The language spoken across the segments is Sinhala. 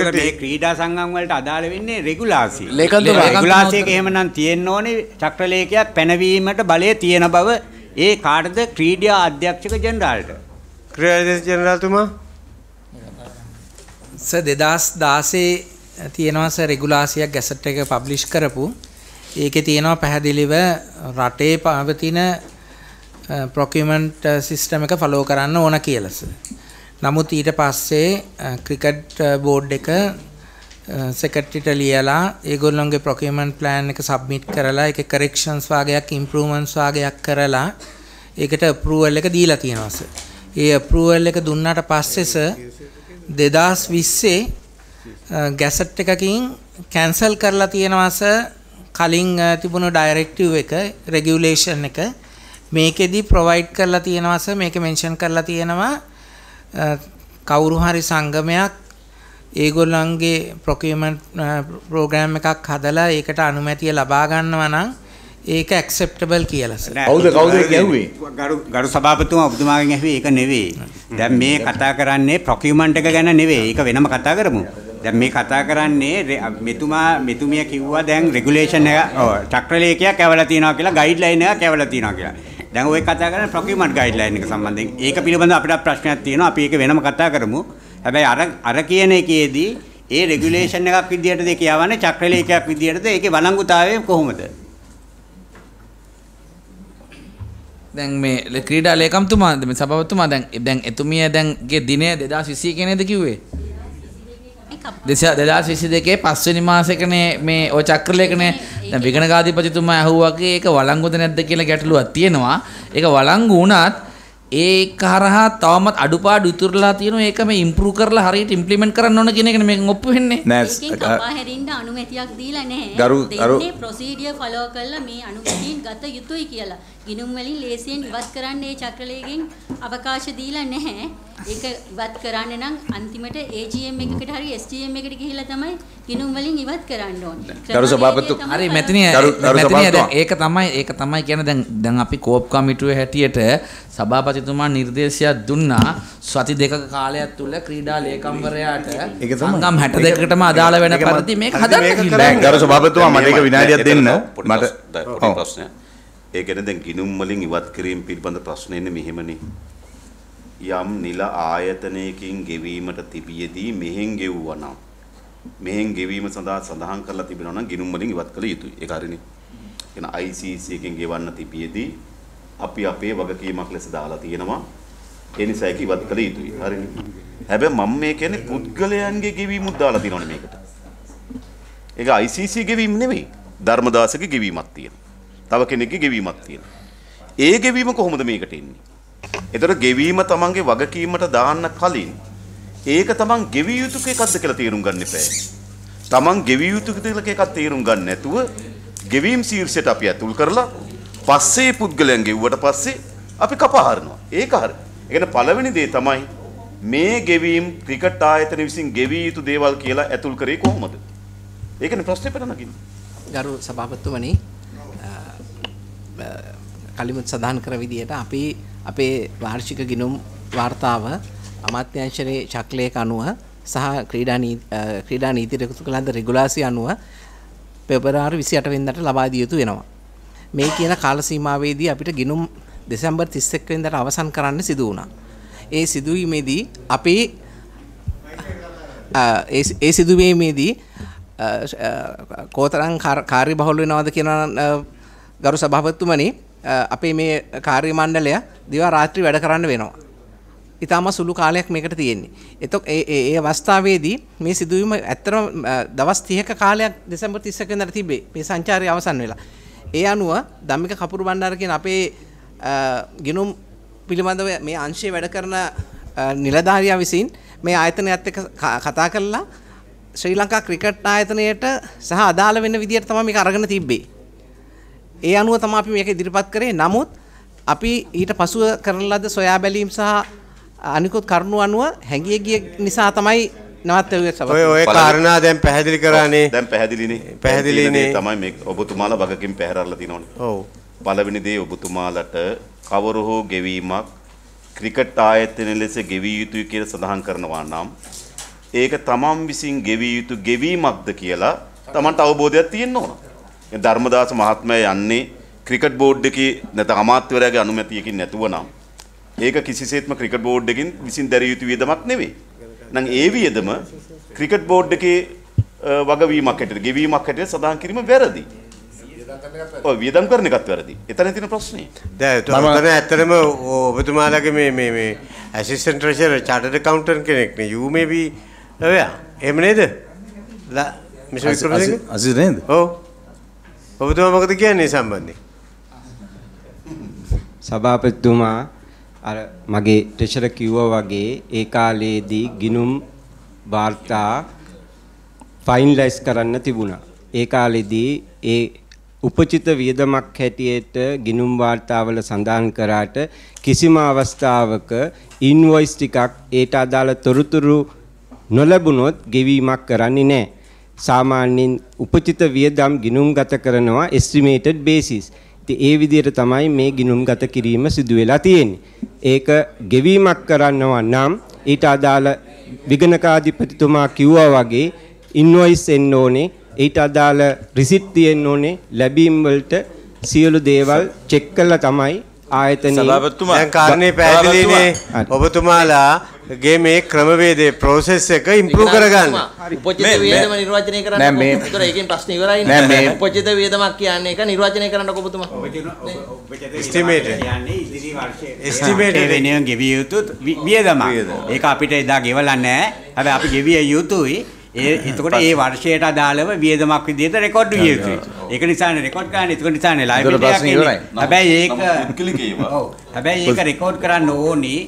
ඒකට මේ ක්‍රීඩා සංගම් වලට අදාළ වෙන්නේ රෙගුලාසි. රෙගුලාසි එක එහෙමනම් තියෙන්න ඕනේ චක්‍රලේඛයක් පැනවීමට බලය තියෙන බව ඒ කාටද ක්‍රීඩා අධ්‍යක්ෂක ජෙනරාල්ට. ක්‍රීඩා ජෙනරාල්තුමා ස 2016 තියෙනවා ස රෙගුලාසියක් ගැසට් එක පබ්ලිෂ් කරපු. ඒකේ තියෙනවා පැහැදිලිව රටේ පවතින procurement system එක follow කරන්න ඕන කියලාස. නමුත් ඊට පස්සේ ක්‍රිකට් බෝඩ් එක සෙකට්ටිට ලියලා ඒගොල්ලොන්ගේ ප්‍රොකමන්් ප්ලෑන් එක සබ්මිට් කරලා එක කරෙක්ෂන්ස් වාගයක් ඉම්පරූමන්ස් වාගයක් කරලා ඒකට අපරුවල් එක දීලා තියෙනවස. ඒ අපරුවල් එක දුන්නට පස්සෙස දෙදස් විස්සේ ගැසට් එකකින් කැන්සල් කරලා තියෙනවස කලින් තිබුණු ඩයිරෙක්ටව් එක රෙගියුලේෂන් එක මේකෙදී ප්‍රොවයිඩ් කරලා තියෙනවස මේක මෙන්ෂන් කරලා තියෙනවා කවුරු හරි සංගමයක් ඒගොල්ලන්ගේ ප්‍රොකියමන්ට් ප්‍රෝග්‍රෑම් එකක් හදලා ඒකට අනුමැතිය ලබා ගන්නවා නම් ඒක ඇක්සෙප්ටබල් කියලස කවුද කවුද ගැහුවේ ගරු ගරු සභාපතිතුමා ඔබතුමාගෙන් ඇහුවේ ඒක නෙවෙයි. දැන් මේ කතා කරන්නේ ප්‍රොකියුමන්ට් එක ගැන නෙවෙයි. ඒක වෙනම කතා කරමු. දැන් මේ කතා කරන්නේ මෙතුමා මෙතුමිය කිව්වා දැන් රෙගුලේෂන් එක චක්‍රලේඛයක් ඇවලා තියෙනවා කියලා ගයිඩ්ලයින් එකක් ඇවලා තියෙනවා කියලා. දැන් ඔය කතා කරන්නේ procurement guideline එක සම්බන්ධයෙන්. ඒක පිළිබඳව අපිට ප්‍රශ්නයක් තියෙනවා. අපි ඒක වෙනම කතා කරමු. හැබැයි අර අර කියන එකේදී ඒ රෙගුලේෂන් එකක් විදියටද කියවන්නේ චක්‍රලේඛයක් විදියටද ඒකේ වළංගුතාවය කොහොමද? දැන් මේ ක්‍රීඩා ලේකම්තුමා මේ සභාවතුමා දැන් දැන් එතුමිය දැන්ගේ දිනය 2020 කියන එකද කිව්වේ? දෙදස් විසි දෙකේ පස්වනි මාසකනේ මේ ඔය චක්‍රලයකනේ විගණගාධීපතිතුමා ඇහුවගේ ඒක වලංගුද නැද්ද කියලා ගැටලුවක් තියෙනවා ඒක වලංගු වුණත් ඒ කරහා තවමත් අඩුපාඩු ඉතුරුලා තියෙනවා ඒක මේ ඉම්ප්‍රූව් කරලා හරියට ඉම්ප්ලිමන්ට් කරන්න ඕන කියන එක නෙමෙයි ඔප්පු වෙන්නේ නෑ අපාහැරින්න අනුමැතියක් දීලා නැහැ ගරු ගරු ප්‍රොසීඩියර් ෆලෝ කරලා මේ අනුමැතිය ගත යුතුයි කියලා ගිනුම් වලින් ලේසියෙන් ඉවත් කරන්න ඒ චක්‍රලේගෙන් අවකාශ දීලා නැහැ. ඒක ඉවත් කරන්න නම් අන්තිමට AGM එකකට හරි SGM එකට ගිහිල්ලා තමයි ගිනුම් වලින් ඉවත් කරන්න ඕනේ. ගරු සභාපති හරි මෙතනිය ඒක තමයි ඒක තමයි කියන්නේ දැන් දැන් අපි කෝප් කමිටුවේ හැටියට සභාපතිතුමා නිර්දේශයක් දුන්නා සති දෙකක කාලයක් තුල ක්‍රීඩා ලේකම්වරයාට සංගම් 62කටම අදාළ වෙන පරිදි මේක හදන්න කියලා. දැන් ගරු සභාපතිතුමා මට ඒක විනාඩියක් දෙන්න. මට පොඩි ප්‍රශ්නයක්. ඒ කියන්නේ දැන් ගිනුම් වලින් ඉවත් කිරීම පිළිබඳ ප්‍රශ්න එන්නේ මෙහෙමනේ. යම් නිල ආයතනයකින් ගෙවීමට තිබියදී මෙහෙන් ගෙවුවා මෙහෙන් ගෙවීම සඳහා සඳහන් කරලා තිබෙනවා නම් ගිනුම් වලින් ඉවත් කළ යුතුයි. ඒක හරිනේ. කියන ICC එකෙන් ගෙවන්න තිබියදී අපි අපේ වගකීමක් ලෙස දාලා තියෙනවා. ඒ නිසා ඒක ඉවත් කළ යුතුයි. හරිනේ. හැබැයි මම මේ කියන්නේ පුද්ගලයන්ගේ ගෙවීමුත් දාලා තියෙනවනේ මේකට. ඒක ICC ගෙවීම නෙවෙයි. ධර්මදාසගේ ගෙවීමක් තියෙනවා. තව කෙනෙක්ගේ ගෙවීමක් තියෙනවා. ඒ ගෙවීම කොහොමද මේකට එන්නේ? ඒතර ගෙවීම තමන්ගේ වගකීමට දාන්න කලින් ඒක තමන් ගෙවිය යුතු එකක්ද කියලා තීරුම් ගන්න එපා. තමන් ගෙවිය යුතු එකක් තීරුම් ගන්න නැතුව ගෙවීම් ශීර්ෂයට අපි ඇතුල් කරලා පස්සේ පුද්ගලයන් ගෙව්වට පස්සේ අපි කපා හරිනවා. ඒක හරි. ඒ කියන්නේ පළවෙනි දේ තමයි මේ ගෙවීම් ක්‍රිකට් ආයතන විසින් ගෙවිය යුතු දේවල් කියලා ඇතුල් කරේ කොහොමද? ඒකනේ ප්‍රශ්නේ පටන් ගන්නේ. ගරු සභාපතිතුමනි කලිමුත් සඳහන් කර විදිහට අපි අපේ වාර්ෂික ගිනුම් වාර්තාව අමාත්‍යංශයේ චක්‍රයක අනුව සහ ක්‍රීඩා ක්‍රීඩා නීතියට එකතු කළ අද රෙගුලාසි අනුව පෙබරවාරි 28 වෙනිදාට ලබා දිය යුතු වෙනවා. මේ කියන කාල සීමාවේදී අපිට ගිනුම් දෙසැම්බර් 31 වෙනිදාට අවසන් කරන්න සිදු වුණා. ඒ සිදුවීමේදී අපේ ඒ සිදුවීමේදී කෝතරම් කාර්ය බහුල වෙනවද කියන ගරු සභාපතිතුමනි අපේ මේ කාර්ය මණ්ඩලය දිවා රාත්‍රී වැඩ කරන්න වෙනවා. ඉතාම සුළු කාලයක් මේකට තියෙන්නේ. එතොක් ඒ අවස්ථාවේදී මේ සිදුවීම ඇත්තරම දවස් 30ක කාලයක් දෙසැම්බර් 30 වෙනිදාට තිබේ. මේ සංචාරය අවසන් වෙලා. ඒ අනුව ධම්මික කපුරු බණ්ඩාර කියන අපේ ගිනුම් පිළිබඳව මේ අංශයේ වැඩ කරන නිලධාරියා විසින් මේ ආයතනයත් එක්ක කතා කරලා ශ්‍රී ලංකා ක්‍රිකට් ආයතනයට සහ අදාළ වෙන විදියට තමයි මේක අරගෙන තිබ්බේ. ඒ අනුව තමයි අපි මේක ඉදිරිපත් කරේ. නමුත් අපි ඊට පසුව කරන ලද සොයා බැලීම් සහ අනිකුත් කරුණු අනුව හැඟිය ගිය නිසා තමයි නවත්තවුවේ සභාව. ඔය ඔය කාරණා දැන් පැහැදිලි කරානේ. දැන් පැහැදිලිනේ. පැහැදිලිනේ තමයි මේ ඔබතුමාලා වගකීම් පැහැරලා දිනවනේ. ඔව්. පළවෙනි දේ ඔබතුමාලට කවර හෝ ගෙවීමක් ක්‍රිකට් ආයතන ලෙස ගෙවිය යුතුයි කියලා සඳහන් කරනවා නම් ඒක තමන් විසින් ගෙවිය යුතු ගෙවීමක්ද කියලා තමන්ට අවබෝධයක් තියෙන්න ඕන. ධර්මදාස මහත්මයා යන්නේ ක්‍රිකට් බෝඩ් එකේ නැත අමාත්‍යවරයාගේ අනුමැතියකින් නැතුව නම් ඒක කිසිසේත්ම ක්‍රිකට් බෝඩ් එකකින් විසින් දැරිය යුතු වියදමක් නෙවෙයි. නම් ඒ වියදම ක්‍රිකට් බෝඩ් එකේ වගවීමක් හැටියට, ගෙවීමක් හැටියට සඳහන් කිරීම වැරදි. ඔය වියදම් කරන එකත් වැරදි. එතන තියෙන ප්‍රශ්නේ. දැන් තමයි ඇත්තටම ඔබතුමාලගේ මේ මේ මේ ඇසිස්ටන්ට් ට්‍රෙෂර් චාටර්ඩ් කවුන්ටර් කෙනෙක් නේ. you may be ඔයා. එහෙම නේද? ලා මිෂන් ක්‍රමසිංහ? අසිස් නේද? ඔව්. ඔබතුමා මොකද කියන්නේ සම්බන්ධයෙන්? සභාපතිතුමා අර මගේ ට්‍රෙෂර් කිව්වා වගේ ඒ කාලේදී ගිනුම් වාර්තා ෆයිනලයිස් කරන්න තිබුණා. ඒ කාලෙදී ඒ උපචිත වියදමක් හැටියට ගිනුම් වාර්තාවල සඳහන් කරාට කිසිම අවස්ථාවක ඉන්වොයිස් ටිකක් ඒට අදාළ තොරතුරු නොලැබුණොත් ගෙවීමක් කරන්නේ නැහැ. සාමාන්‍යයෙන් උපචිත වියදම් ගිණුම්ගත කරනවා estimated basis. ඉතින් ඒ විදිහට තමයි මේ ගිණුම්ගත කිරීම සිදු වෙලා තියෙන්නේ. ඒක ගෙවීමක් කරනවා නම් ඊට අදාළ විගණකාධිපතිතුමා කිව්වා වගේ invoice එන්න ඕනේ, ඊට අදාළ receipt තියෙන්න ඕනේ, ලැබීම් වලට සියලු දේවල් චෙක් කරලා තමයි ආයතනයේ සභාපතිතුමා දැන් කාරණේ පැහැදිලිනේ ඔබතුමාලා ගේ මේ ක්‍රමවේදේ ප්‍රොසෙස් එක ඉම්ප්‍රූව් කරගන්න. උපචිත වේදම නිර්වචනය කරන්න. නෑ මේ උතර එකෙන් ප්‍රශ්න ඉවරයි නේ. නෑ මේ උපචිත වේදමක් කියන්නේ එක නිර්වචනය කරන්නකො ඔබතුමා. එස්ටිමේට් කියන්නේ ඉදිරි වර්ෂයේ එස්ටිමේට් වෙනියන් ගෙවිය යුතු වියදමක්. ඒක අපිට එදා ගෙවලා නෑ. හැබැයි අපි ගෙවිය යුතුයි. ඒ එතකොට ඒ වර්ෂයට අදාළව වියදමක් විදිහට රෙකෝඩ් විය යුතුයි. ඒක නිසානේ රෙකෝඩ් කරන්නේ. ඒක නිසානේ ලයිබ්‍රරි එක. හැබැයි ඒක හැබැයි ඒක රෙකෝඩ් කරන්න ඕනි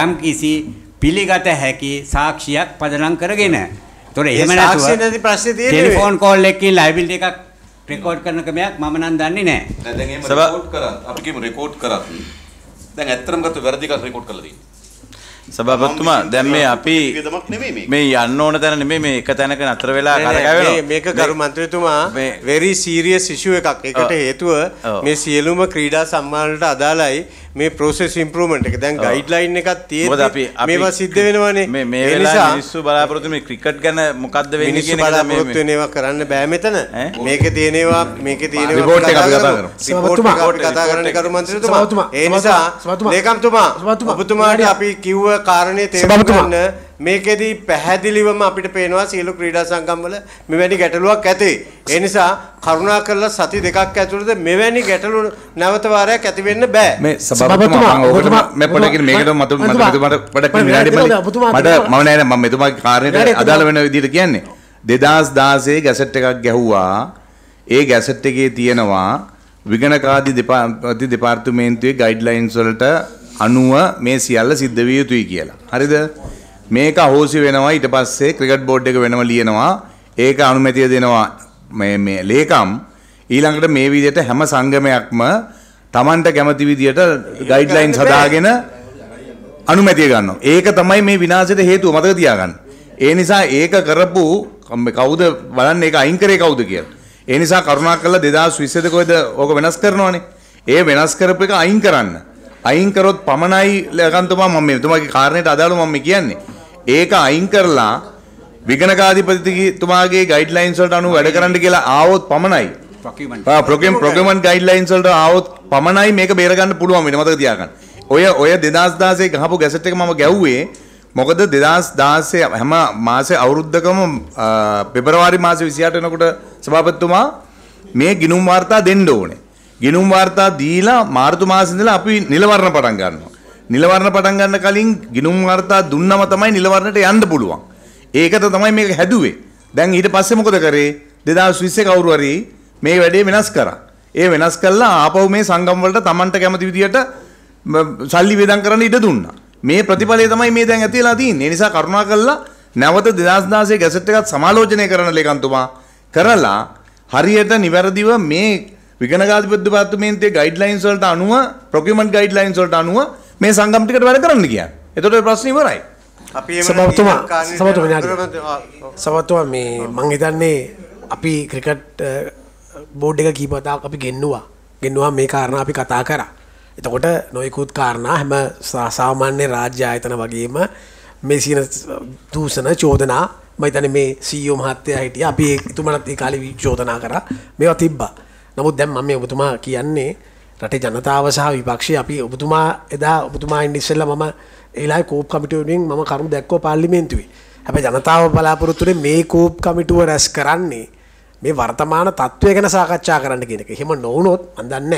යම් කිසි පිළිගත හැකි සාක්ෂියක් පදනම් කරගෙන. ඒතොර එහෙම නැතුව සාක්ෂි නැති ප්‍රශ්නේ තියෙන්නේ. ටෙලිෆෝන් කෝල් එකකින් ලයිබිලිටි එකක් රෙකෝඩ් කරන ක්‍රමයක් මම නම් දන්නේ නැහැ. දැන් දැන් එහෙම රෙකෝඩ් කරත් අපි කියමු රෙකෝඩ් කරත්. දැන් ඇත්තටම ගත්ත වැරදි එකක් රෙකෝඩ් කරලා තියෙන්නේ. සභාපතිතුමා දැන් මේ අපි මේ යන්න ඕන තැන නෙමෙයි මේ එක තැනක නතර වෙලා කරගවෙනවා. මේක කරු මන්ත්‍රීතුමා very serious issue එකක්. ඒකට හේතුව මේ සියලුම ක්‍රීඩා සම්මාන වලට අදාළයි. මේ ප්‍රොසෙස් ඉම්ප්‍රූවමන්ට් එක දැන් ගයිඩ්ලයින් එකක් තියෙද්දි මේවා සිද්ධ වෙනවනේ මේ මේ වෙලාවේ මිනිස්සු බලාපොරොත්තු මේ ක්‍රිකට් ගැන මොකද්ද වෙන්නේ කියන එක තමයි මේ වෙනවා කරන්න බෑ මෙතන මේකේ තියෙනවා මේකේ තියෙනවා රිපෝට් එක අපි කතා කරමු රිපෝට් එක කතා කරන්න කරු මන්ත්‍රීතුමා ඒ නිසා ලේකම්තුමා ඔබතුමාට අපි කිව්ව කාරණේ තේරුම් ගන්න මේකෙදී පැහැදිලිවම අපිට පේනවා සියලු ක්‍රීඩා සංගම්වල මෙවැනි ගැටලුවක් ඇති. ඒ නිසා කරුණා කරලා සති දෙකක් ඇතුළත මෙවැනි ගැටලු නැවත වාරයක් ඇති වෙන්න බෑ. මේ සභාපතිතුමා මම ඔබට මම පොඩ්ඩක් මේකට මට මට පොඩ්ඩක් විනාඩි මට මම නෑ නෑ මම මෙතුමාගේ කාර්යයට අදාළ වෙන විදිහට කියන්නේ 2016 ගැසට් එකක් ගැහුවා. ඒ ගැසට් එකේ තියෙනවා විගණකාදී දෙපාර්ති දෙපාර්තමේන්තුවේ ගයිඩ්ලයින්ස් වලට අනුව මේ සියල්ල සිද්ධ විය යුතුයි කියලා. හරිද? මේක අහෝසි වෙනවා ඊට පස්සේ ක්‍රිකට් බෝඩ් එක වෙනම ලියනවා ඒක අනුමැතිය දෙනවා මේ මේ ලේකම් ඊළඟට මේ විදිහට හැම සංගමයක්ම Tamanට කැමති විදිහට ගයිඩ්ලයින්ස් හදාගෙන අනුමැතිය ගන්නවා. ඒක තමයි මේ විනාශයට හේතුව මතක තියාගන්න. ඒ නිසා ඒක කරපු කවුද බලන්න ඒක අයින් කරේ කවුද කියලා. ඒ නිසා කරුණා කරලා 2022 කොහෙද ඕක වෙනස් කරනවනේ. ඒ වෙනස් කරපු එක අයින් කරන්න. අයින් කරොත් පමණයි ලකන්තුමා මම මේ තුමාගේ කාරණයට අදාළව මම කියන්නේ. ඒක අයින් කරලා විගණකාධිපතිතුමාගේ ගයිඩ්ලයින්ස් වලට අනුව වැඩ කරන්න කියලා ආවොත් පමණයි ප්‍රොග්‍රෑම් ප්‍රොග්‍රෑමන් ගයිඩ්ලයින්ස් වලට ආවොත් පමණයි මේක බේරගන්න පුළුවන් වෙන මතක තියාගන්න. ඔය ඔය 2016 ගහපු ගැසට් එක මම ගැව්වේ මොකද 2016 හැම මාසේ අවුරුද්දකම පෙබරවාරි මාසේ 28 වෙනකොට සභාපතිතුමා මේ ගිනුම් වාර්තා දෙන්න ඕනේ. ගිනුම් වාර්තා දීලා මාර්තු මාසේ ඉඳලා අපි නිලවරණ පටන් ගන්නවා. නිලවරණ පටන් ගන්න කලින් ගිනුම් වර්තා දුන්නම තමයි නිලවරණට යන්න පුළුවන්. ඒකට තමයි මේක හැදුවේ. දැන් ඊට පස්සේ මොකද කරේ? 2020 කවුරු හරි මේ වැඩේ වෙනස් කරා. ඒ වෙනස් කළා ආපහු මේ සංගම් වලට Tamanට කැමති විදියට සල්ලි වේදම් කරන්න ඉඩ දුන්නා. මේ ප්‍රතිඵලය තමයි මේ දැන් ඇතිලා තියෙන්නේ. ඒ නිසා කරුණාකරලා නැවත 2016 ගැසට් එකත් සමාලෝචනය කරන ලේකම්තුමා කරලා හරියට නිවැරදිව මේ විගණකාධිපති දෙපාර්තමේන්තුවේ ගයිඩ්ලයින්ස් වලට අනුව ප්‍රොකියුමන්ට් ගයිඩ්ලයින්ස් වලට අනුව මේ සංගම් ටිකට වැඩ කරන්න කියන්නේ. එතකොට ඔය ප්‍රශ්නේ ඉවරයි. අපි සමතුමා සමතුමා සමතුමා මේ මං හිතන්නේ අපි ක්‍රිකට් බෝඩ් එක කීපතාවක් අපි ගෙන්නවා. ගෙන්නවා මේ කාරණා අපි කතා කරා. එතකොට නොයෙකුත් කාරණා හැම සාමාන්‍ය රාජ්‍ය ආයතන වගේම මේ සින දූෂණ චෝදනා මයිතන මේ සීෝ e මහත්තය හිටිය අපි එතුමනත් ඒ කාලි චෝදනා කර මේවා තිබ්බා. නමුත් දැම් මම ඔබතුමා කියන්නේ රටේ ජනතාව සහ විපක්ෂය අපි ඔබතුමා එදා ඔබතුමා ඉන්ඩිස්සල්ල මම ඒලා කෝප් කමිටුවෙන් ම කරු දැක්කෝ පාල්ලිමේන්තුවේ හැබ ජනතාව බලාපොරොත්තුරේ මේ කෝප් කමිටුව රැස් කරන්නේ මේ වර්තමාන තත්ත්වය ගැන සාකච්ඡා කරන්න කියෙනෙක හෙම නොවනොත් අඳන්න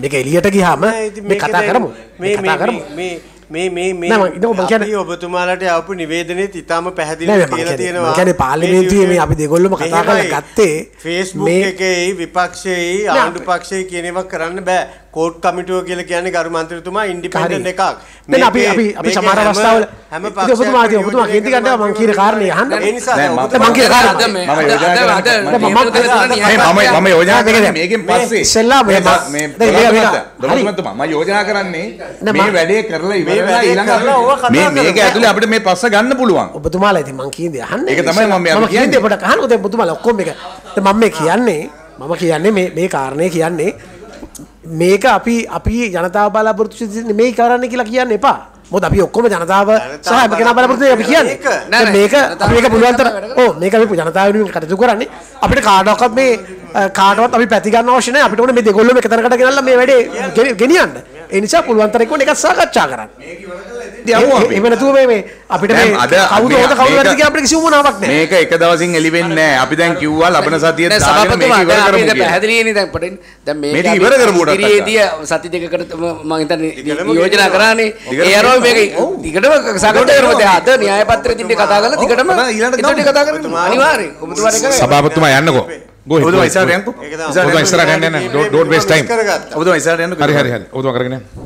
මේක එලියට ගිහාම මේ කතා කරමු මේ කතා කරමු මේ මේ මේ මේ ඒ ඔබතුමාලට අපපු නිවේදනය ඉතාම පැහැදිලි කියලා තියෙනවා ගැන පාලිමේන්තුවේ මේ අපි දෙගොල්ලම කතා කල ගත්තේ ෆේස් මේ එකයි විපක්ෂයයි ආණ්ඩු පක්ෂය කියනවක් කරන්න බෑ කෝට් කමිටුව කියල කියන ගරු මන්තරතුමා ඉන්ඩිපෙන්ඩ එකක් අපි අපි අපි සමහර අවස්ථාවල හැම ඔබතුමා ඔබතුමා කේන්ති ගන්නවා මං කියන කාරණේ අහන්න ඒ නිසා මං කියන කාරණේ මම මම යෝජනා කරන්නේ මේකෙන් පස්සේ ඉස්සෙල්ලා මේ මේ දොළොස්මතුමා මම යෝජනා කරන්නේ මේ වැඩේ කරලා ඉවරලා ඊළඟ මේ මේක ඇතුලේ අපිට මේ පස්ස ගන්න පුළුවන් ඔබතුමාලා ඉතින් මං කියන්නේ අහන්න ඒක තමයි මම මම කියන්නේ පොඩක් අහන්නකෝ දැන් ඔබතුමාලා ඔක්කොම මේක මම මේ කියන්නේ මම කියන්නේ මේ මේ කාරණේ කියන්නේ මේක අපි අපි ජනතාව බලාපොරොත්තු මේ කරන්න කියලා කියන්න එපා මොද අපි ඔක්කොම ජනතාව සහම කෙන බලාපොරොත්තු අපි කියන්නේ මේක මේක පුළුවන්තර ඕ මේක අපි ජනතාව වෙනුවෙන් කටයුතු කරන්නේ අපිට කාඩක්වත් මේ කාඩවත් අපි පැති ගන්න අවශ්‍ය නැහැ අපිට ඕනේ මේ දෙගොල්ලෝ එකතැනකට ගෙනල්ලා මේ වැඩේ ගෙනියන්න එනිසා පුළුවන්තරෙකුට එකක් සාකච්ඡා කරන්න එමනතුව මේ අපිට අද අවුද හොට කවුරට අපට කිසිවුණාවක් මේක එක දවසින් එලිවෙන්නේ නැහැ අපි දැන් කිව්වා ලබන සතිය පැහැදිලියනේ දැන් පටන් දැන් මේක ඉවර කරමුට ඉතිරියේදී සති දෙකකට මම හිතන්නේ යෝජනා කරානේ ඒ අරෝ මේක දිගටම සාකච්ඡා කරමු දැන් අද න්‍යාය පත්‍රෙ දින්නේ කතා කරලා දිගටම ඊළඟට කතා කරමු අනිවාර්යෙන් ඔබතුමාට සභාපතිතුමා යන්නකෝ ඔබතුමා ඉස්සරහට යන්න ඔබතුමා ඉස්සරහට යන්න ඩෝන්ට් වේස්ට් ටයිම් ඔබතුමා ඉස්සරහට යන්න හරි හරි හරි ඔබතුමා කරගෙන යන්න